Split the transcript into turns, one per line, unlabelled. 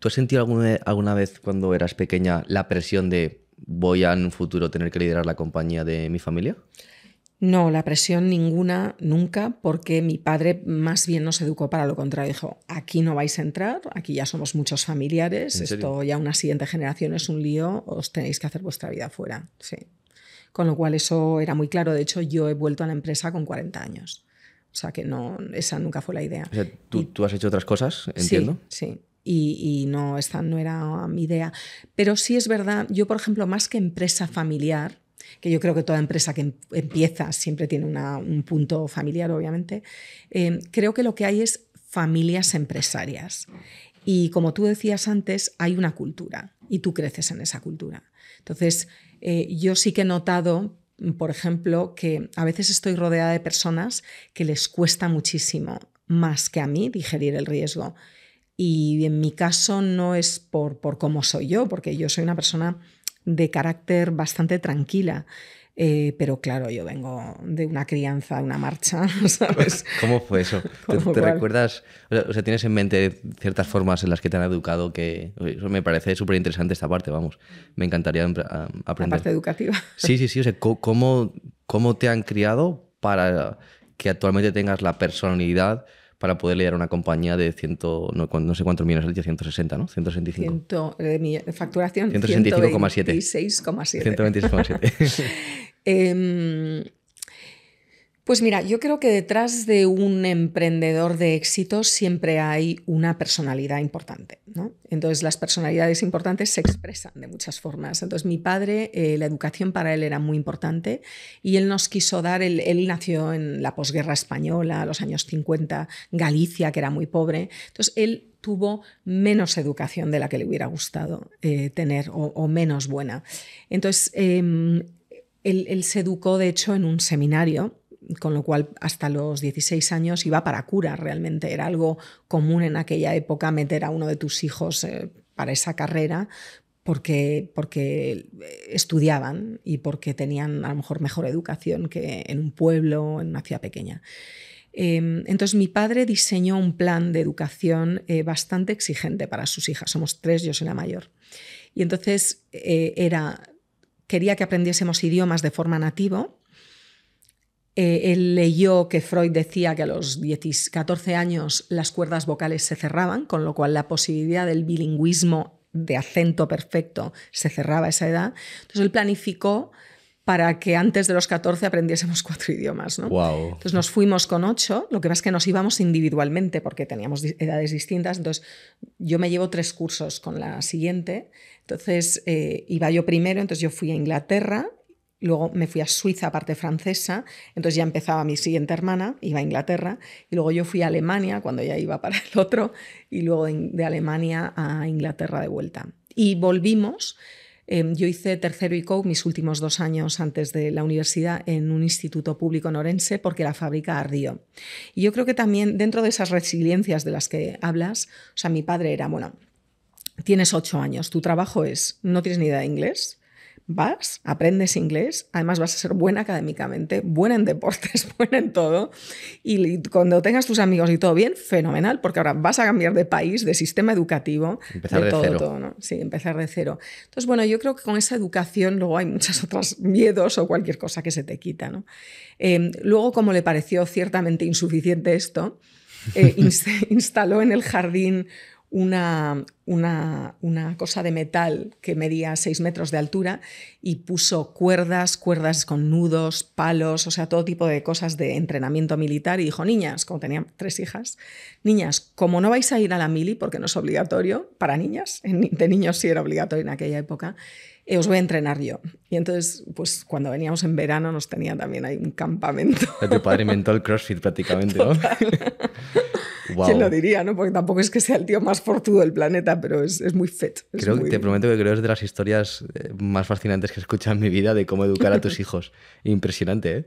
¿Tú has sentido alguna, vez cuando eras pequeña la presión de voy a en un futuro tener que liderar la compañía de mi familia?
No, la presión ninguna, nunca, porque mi padre más bien nos educó para lo contrario. Dijo, aquí no vais a entrar, aquí ya somos muchos familiares, esto ya una siguiente generación es un lío, os tenéis que hacer vuestra vida fuera. Sí. Con lo cual eso era muy claro. De hecho, yo he vuelto a la empresa con 40 años. O sea que no, esa nunca fue la idea.
¿tú, ¿tú has hecho otras cosas? Entiendo.
Sí, sí y, no, esta no era mi idea. Pero sí es verdad, yo por ejemplo, más que empresa familiar, que yo creo que toda empresa que em, empieza siempre tiene un punto familiar, obviamente, em, creo que lo que hay es familias empresarias. Y como tú decías antes, hay una cultura y tú creces en esa cultura. Entonces, eh, yo sí que he notado, mm, por ejemplo, que a veces estoy rodeada de personas que les cuesta muchísimo, más que a mí, digerir el riesgo. Y en mi caso no es por, cómo soy yo, porque yo soy una persona de carácter bastante tranquila. Eh, pero claro, yo vengo de una crianza, una marcha, ¿sabes?
¿Cómo fue eso? ¿Te, recuerdas? O sea, tienes en mente ciertas formas en las que te han educado que. Eso me parece súper interesante esta parte, vamos. Me encantaría aprender. La parte
educativa. Sí,
sí, sí. O sea, ¿cómo, cómo te han criado para que actualmente tengas la personalidad para poder leer una compañía de ciento, no, sé cuántos millones, 160, ¿no? 165.
Eh, facturación 165,7. 126,7. 126,7. eh, pues mira, yo creo que detrás de un emprendedor de éxito siempre hay una personalidad importante. ¿no? Entonces las personalidades importantes se expresan de muchas formas. Entonces mi padre, eh, la educación para él era muy importante y él nos quiso dar, él, nació en la posguerra española, los años 50, Galicia, que era muy pobre. Entonces él tuvo menos educación de la que le hubiera gustado eh, tener o, menos buena. Entonces, em, él, se educó, de hecho, en un seminario con lo cual hasta los 16 años iba para cura realmente. Era algo común en aquella época meter a uno de tus hijos eh, para esa carrera, porque, porque, eh, estudiaban y porque tenían a lo mejor mejor educación que en un pueblo, en una ciudad pequeña. Em, entonces mi padre diseñó un plan de educación eh, bastante exigente para sus hijas. Somos tres, yo soy la mayor. Y entonces era, quería que aprendiésemos idiomas de forma nativa eh, él leyó que Freud decía que a los 14 años las cuerdas vocales se cerraban, con lo cual la posibilidad del bilingüismo de acento perfecto se cerraba a esa edad. Entonces él planificó para que antes de los 14 aprendiésemos cuatro idiomas. ¿no? Entonces nos fuimos con ocho, lo que pasa es que nos íbamos individualmente porque teníamos edades distintas, entonces yo me llevo tres cursos con la siguiente, entonces eh, iba yo primero, entonces yo fui a Inglaterra, Luego me fui a Suiza, parte francesa, entonces ya empezaba mi siguiente hermana, iba a Inglaterra, y luego yo fui a Alemania cuando ya iba para el otro, y luego de, Alemania a Inglaterra de vuelta. Y volvimos, em, yo hice tercero y mis últimos dos años antes de la universidad en un instituto público norense porque la fábrica ardió. Y yo creo que también dentro de esas resiliencias de las que hablas, o sea, mi padre era, bueno, tienes ocho años, tu trabajo es, no tienes ni idea de inglés, vas, aprendes inglés, además vas a ser buena académicamente, buena en deportes, buena en todo, y cuando tengas tus amigos y todo bien, fenomenal, porque ahora vas a cambiar de país, de sistema educativo, empezar de, todo, cero. Sí, empezar de cero. Entonces, bueno, yo creo que con esa educación luego hay muchas otras miedos o cualquier cosa que se te quita, ¿no? Em, luego, como le pareció ciertamente insuficiente esto, eh, instaló en el jardín una, una, cosa de metal que medía 6 metros de altura y puso cuerdas, cuerdas con nudos, palos, o sea, todo tipo de cosas de entrenamiento militar. Y dijo, niñas, como tenía tres hijas, niñas, como no vais a ir a la mili, porque no es obligatorio para niñas, de niños sí era obligatorio en aquella época, eh, os voy a entrenar yo. Y entonces, pues cuando veníamos en verano nos tenía también ahí un campamento. Tu
padre inventó el CrossFit prácticamente, ¿no? ¿Quién lo
diría, no? Porque tampoco es que sea el tío más fortudo del planeta, pero es, muy fet. Te
prometo que creo es de las historias eh, más fascinantes que he escuchado en mi vida de cómo educar a tus hijos. Impresionante, ¿eh?